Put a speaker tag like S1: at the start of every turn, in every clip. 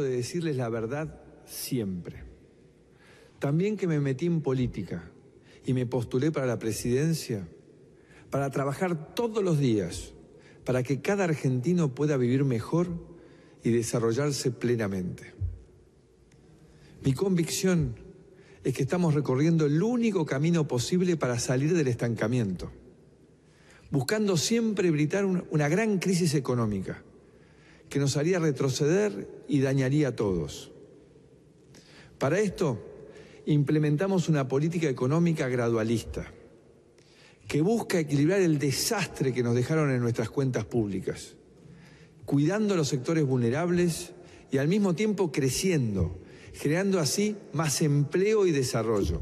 S1: de decirles la verdad siempre. También que me metí en política y me postulé para la presidencia, para trabajar todos los días, para que cada argentino pueda vivir mejor y desarrollarse plenamente. Mi convicción es que estamos recorriendo el único camino posible para salir del estancamiento, buscando siempre evitar una gran crisis económica que nos haría retroceder y dañaría a todos. Para esto, implementamos una política económica gradualista que busca equilibrar el desastre que nos dejaron en nuestras cuentas públicas, cuidando a los sectores vulnerables y al mismo tiempo creciendo, creando así más empleo y desarrollo.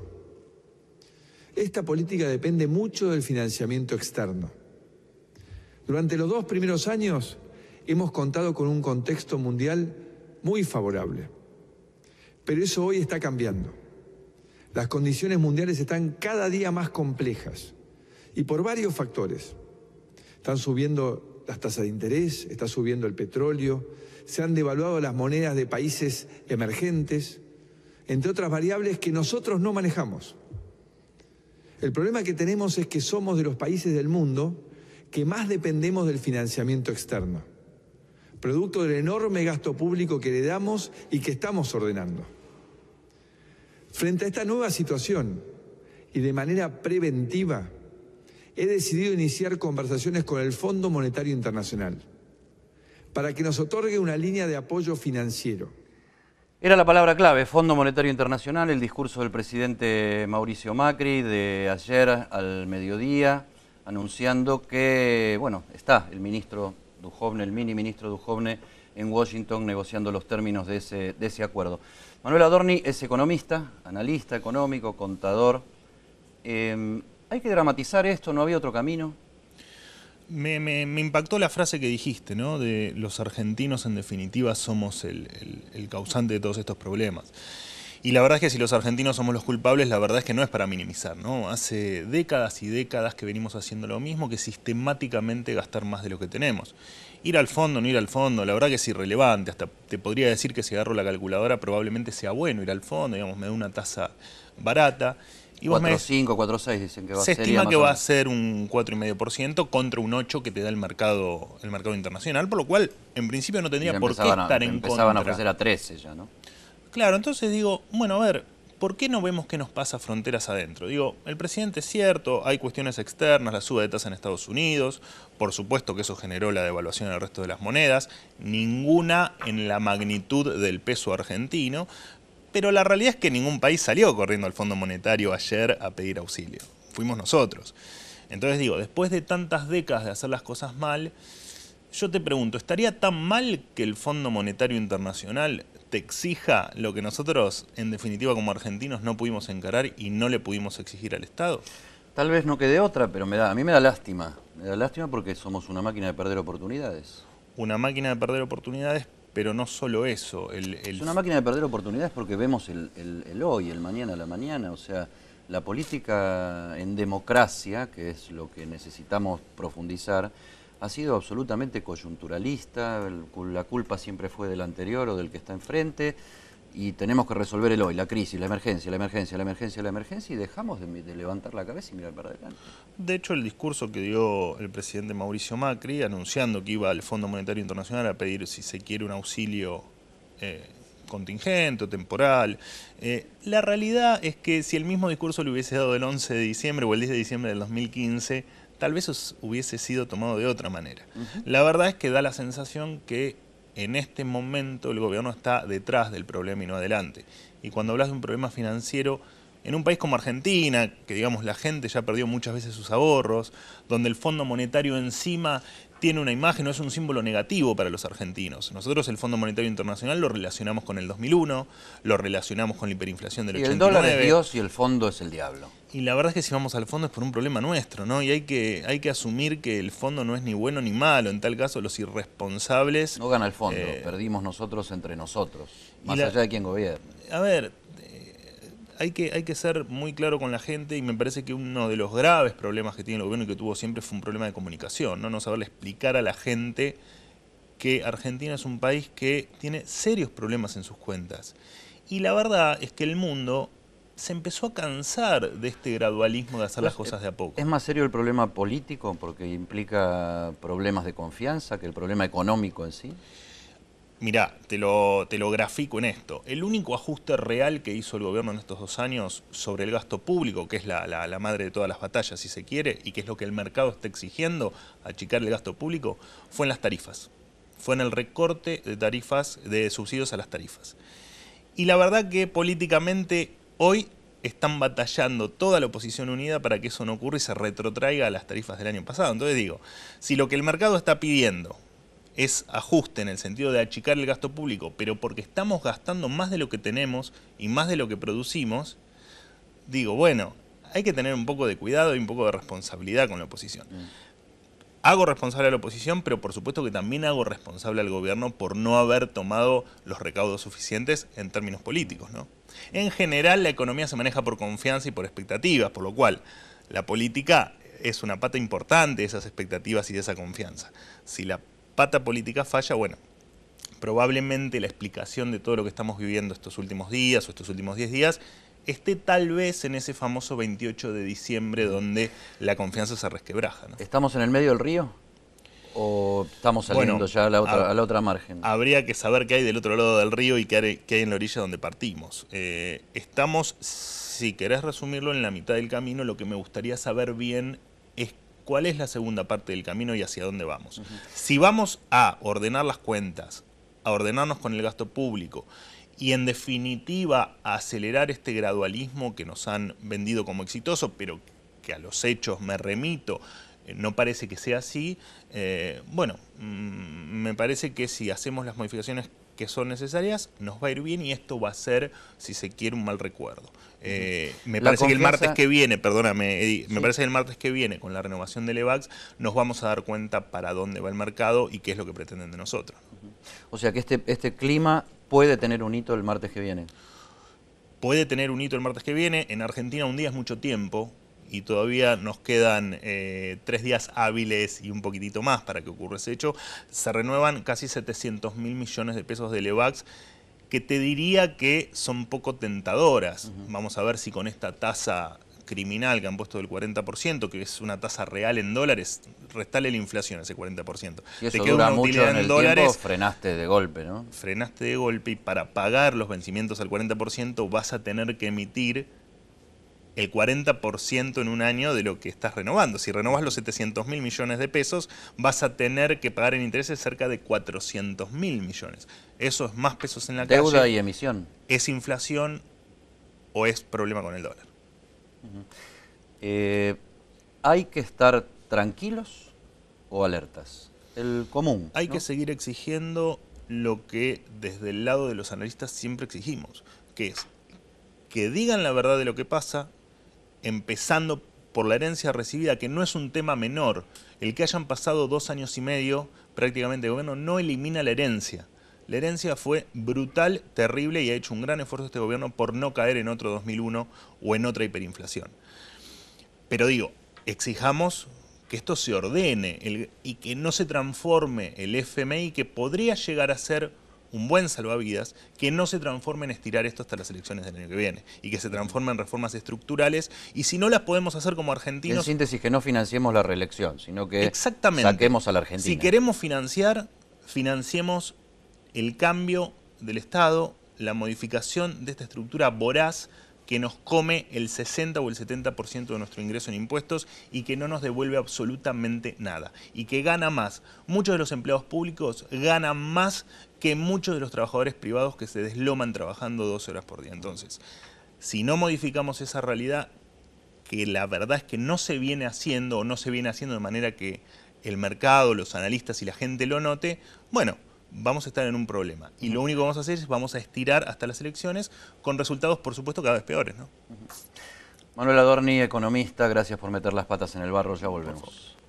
S1: Esta política depende mucho del financiamiento externo. Durante los dos primeros años, hemos contado con un contexto mundial muy favorable. Pero eso hoy está cambiando. Las condiciones mundiales están cada día más complejas y por varios factores. Están subiendo las tasas de interés, está subiendo el petróleo, se han devaluado las monedas de países emergentes, entre otras variables que nosotros no manejamos. El problema que tenemos es que somos de los países del mundo que más dependemos del financiamiento externo producto del enorme gasto público que le damos y que estamos ordenando. Frente a esta nueva situación y de manera preventiva, he decidido iniciar conversaciones con el Fondo Monetario Internacional para que nos otorgue una línea de apoyo financiero.
S2: Era la palabra clave, Fondo Monetario Internacional, el discurso del presidente Mauricio Macri de ayer al mediodía, anunciando que, bueno, está el ministro Dujovne, el mini ministro Dujovne, en Washington negociando los términos de ese, de ese acuerdo. Manuel Adorni es economista, analista económico, contador. Em, ¿Hay que dramatizar esto? ¿No había otro camino? Me, impactó la frase que dijiste, ¿no?
S3: De los argentinos en definitiva somos el, el causante de todos estos problemas. Y la verdad es que si los argentinos somos los culpables, la verdad es que no es para minimizar, ¿no? Hace décadas y décadas que venimos haciendo lo mismo que sistemáticamente gastar más de lo que tenemos. Ir al fondo, no ir al fondo, la verdad que es irrelevante, hasta te podría decir que si agarro la calculadora probablemente sea bueno ir al fondo, digamos, me da una tasa barata.
S2: 4,5,
S3: 4,6 dicen que va a ser. Se estima que va a ser un 4,5% contra un 8% que te da el mercado, el mercado internacional, por lo cual en principio no tendría por qué estar en contra. Empezaban a ofrecer
S2: a 13 ya, ¿no?
S3: Claro, entonces digo, bueno, a ver, ¿por qué no vemos qué nos pasa fronteras adentro? Digo, el presidente es cierto, hay cuestiones externas, la suba de tasas en Estados Unidos, por supuesto que eso generó la devaluación del resto de las monedas, ninguna en la magnitud del peso argentino, pero la realidad es que ningún país salió corriendo al Fondo Monetario ayer a pedir auxilio, fuimos nosotros. Entonces digo, después de tantas décadas de hacer las cosas mal, yo te pregunto, ¿estaría tan mal que el Fondo Monetario Internacional te exija lo que nosotros,
S2: en definitiva, como argentinos, no pudimos encarar y no le pudimos exigir al Estado? Tal vez no quede otra, pero me da, a mí me da lástima. Me da lástima porque somos una máquina de perder oportunidades. Una máquina de perder oportunidades, pero no solo eso. Es una máquina de perder oportunidades porque vemos el, el hoy, el mañana, la mañana. O sea, la política en democracia, que es lo que necesitamos profundizar, ha sido absolutamente coyunturalista, la culpa siempre fue del anterior o del que está enfrente, y tenemos que resolver el hoy, la crisis, la emergencia, la emergencia, la emergencia, la emergencia, y dejamos de, levantar la cabeza y mirar para adelante. De hecho, el discurso que dio el presidente Mauricio Macri, anunciando que iba al Fondo Monetario
S3: Internacional a pedir, si se quiere, un auxilio eh, contingente o temporal, eh, la realidad es que si el mismo discurso lo hubiese dado el 11 de diciembre o el 10 de diciembre del 2015, tal vez hubiese sido tomado de otra manera. La verdad es que da la sensación que en este momento el gobierno está detrás del problema y no adelante. Y cuando hablas de un problema financiero, en un país como Argentina, que digamos la gente ya perdió muchas veces sus ahorros, donde el Fondo Monetario encima tiene una imagen, no es un símbolo negativo para los argentinos. Nosotros el Fondo Monetario Internacional lo relacionamos con el 2001, lo relacionamos con la hiperinflación del y el dólar es Dios y el fondo es el diablo. Y la verdad es que si vamos al fondo es por un problema nuestro, ¿no? Y hay que, hay que asumir que el fondo no es ni bueno ni malo. En tal caso, los irresponsables... No gana el fondo, eh, perdimos nosotros entre nosotros, más allá de quien gobierna. A ver, hay que, hay que ser muy claro con la gente y me parece que uno de los graves problemas que tiene el gobierno y que tuvo siempre fue un problema de comunicación, no, no saberle explicar a la gente que Argentina es un país que tiene serios problemas en sus cuentas. Y la verdad es que el mundo se empezó a cansar de este gradualismo de hacer las cosas de a poco.
S2: Es más serio el problema político porque implica problemas de confianza que el problema económico en sí. Mirá, te lo, te lo grafico en esto. El único ajuste
S3: real que hizo el gobierno en estos dos años sobre el gasto público, que es la, la, madre de todas las batallas, si se quiere, y que es lo que el mercado está exigiendo, achicar el gasto público, fue en las tarifas. Fue en el recorte de tarifas, de subsidios a las tarifas. Y la verdad que políticamente hoy están batallando toda la oposición unida para que eso no ocurra y se retrotraiga a las tarifas del año pasado. Entonces digo, si lo que el mercado está pidiendo es ajuste en el sentido de achicar el gasto público, pero porque estamos gastando más de lo que tenemos y más de lo que producimos, digo, bueno, hay que tener un poco de cuidado y un poco de responsabilidad con la oposición. Mm. Hago responsable a la oposición, pero por supuesto que también hago responsable al gobierno por no haber tomado los recaudos suficientes en términos políticos. ¿no? En general, la economía se maneja por confianza y por expectativas, por lo cual la política es una pata importante de esas expectativas y de esa confianza. Si la pata política falla, bueno, probablemente la explicación de todo lo que estamos viviendo estos últimos días o estos últimos 10 días esté tal vez en ese famoso 28 de diciembre donde la confianza se resquebraja.
S2: ¿Estamos en el medio del río?
S3: ¿O estamos saliendo ya a la, otra, margen? Habría que saber qué hay del otro lado del río y qué hay, en la orilla donde partimos. Eh, estamos, si querés resumirlo, en la mitad del camino. Lo que me gustaría saber bien es cuál es la segunda parte del camino y hacia dónde vamos. Si vamos a ordenar las cuentas, a ordenarnos con el gasto público y en definitiva a acelerar este gradualismo que nos han vendido como exitoso, pero que a los hechos me remito, eh, no parece que sea así, eh, bueno, mm, me parece que si hacemos las modificaciones que son necesarias, nos va a ir bien y esto va a ser, si se quiere, un mal recuerdo. Eh, me parece que el martes que viene, perdóname, me parece que el martes que viene, con la renovación del EVAX, nos vamos a dar cuenta para dónde va el mercado y qué es lo que pretenden de nosotros. O sea que este, este clima puede tener un hito el martes que viene puede tener un hito el martes que viene. En Argentina un día es mucho tiempo y todavía nos quedan eh, tres días hábiles y un poquitito más para que ocurra ese hecho, se renuevan casi 700 mil millones de pesos de Levax que te diría que son poco tentadoras. Vamos a ver si con esta tasa criminal que han puesto del 40%, que es una tasa real en dólares, restale la inflación a ese 40%. Y Te queda mucho en, el dólares, tiempo, frenaste de golpe, ¿no? Frenaste de golpe y para pagar los vencimientos al 40% vas a tener que emitir el 40% en un año de lo que estás renovando. Si renovas los 700 mil millones de pesos, vas a tener que pagar en intereses cerca de 400 mil millones. Eso es más pesos en la Deuda calle. Deuda y emisión. ¿Es inflación
S2: o es problema con el dólar? Eh, ¿Hay que estar tranquilos o alertas?
S3: El común. Hay que seguir exigiendo lo que desde el lado de los analistas siempre exigimos, que es que digan la verdad de lo que pasa, empezando por la herencia recibida, que no es un tema menor. El que hayan pasado dos años y medio prácticamente de gobierno no elimina la herencia. La herencia fue brutal, terrible y ha hecho un gran esfuerzo este gobierno por no caer en otro 2001 o en otra hiperinflación. Pero digo, exijamos que esto se ordene y que no se transforme el FMI, que podría llegar a ser un buen salvavidas que no se transforme en estirar esto hasta las elecciones del año que viene y que se transforme en reformas estructurales y si no las podemos hacer como argentinos... En síntesis,
S2: que no financiemos la reelección, sino que Exactamente. saquemos a la Argentina. Si
S3: queremos financiar, financiemos el cambio del Estado, la modificación de esta estructura voraz que nos come el 60 o el 70% de nuestro ingreso en impuestos y que no nos devuelve absolutamente nada. Y que gana más. Muchos de los empleados públicos ganan más que muchos de los trabajadores privados que se desloman trabajando dos horas por día. Entonces, si no modificamos esa realidad, que la verdad es que no se viene haciendo o no se viene haciendo de manera que el mercado, los analistas y la gente lo note, bueno, vamos a estar en un problema. Y lo único que vamos a hacer es vamos a estirar hasta las elecciones con resultados,
S2: por supuesto, cada vez peores. ¿no? Manuel Adorni, economista, gracias por meter las patas en el barro, ya volvemos.